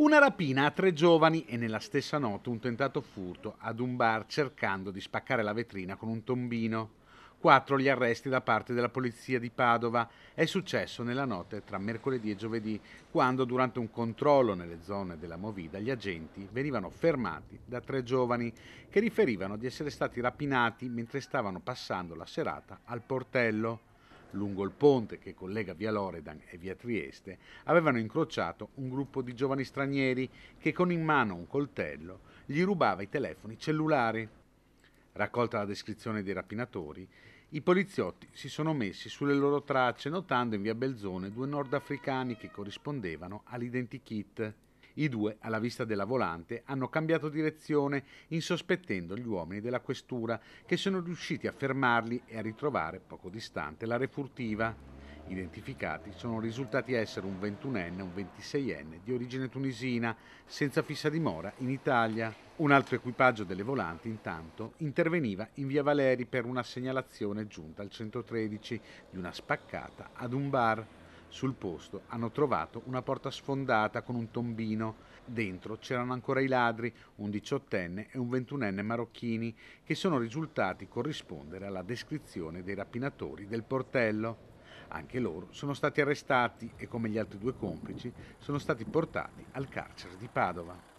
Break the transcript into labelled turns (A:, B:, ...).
A: Una rapina a tre giovani e nella stessa notte un tentato furto ad un bar cercando di spaccare la vetrina con un tombino. Quattro gli arresti da parte della polizia di Padova. È successo nella notte tra mercoledì e giovedì, quando durante un controllo nelle zone della Movida gli agenti venivano fermati da tre giovani che riferivano di essere stati rapinati mentre stavano passando la serata al portello lungo il ponte che collega via Loredan e via Trieste, avevano incrociato un gruppo di giovani stranieri che con in mano un coltello gli rubava i telefoni cellulari. Raccolta la descrizione dei rapinatori, i poliziotti si sono messi sulle loro tracce notando in via Belzone due nordafricani che corrispondevano all'identikit. I due, alla vista della volante, hanno cambiato direzione, insospettendo gli uomini della questura, che sono riusciti a fermarli e a ritrovare, poco distante, la refurtiva. Identificati sono risultati essere un 21enne e un 26enne di origine tunisina, senza fissa dimora in Italia. Un altro equipaggio delle volanti, intanto, interveniva in via Valeri per una segnalazione giunta al 113 di una spaccata ad un bar. Sul posto hanno trovato una porta sfondata con un tombino. Dentro c'erano ancora i ladri, un diciottenne e un ventunenne marocchini, che sono risultati corrispondere alla descrizione dei rapinatori del portello. Anche loro sono stati arrestati e, come gli altri due complici, sono stati portati al carcere di Padova.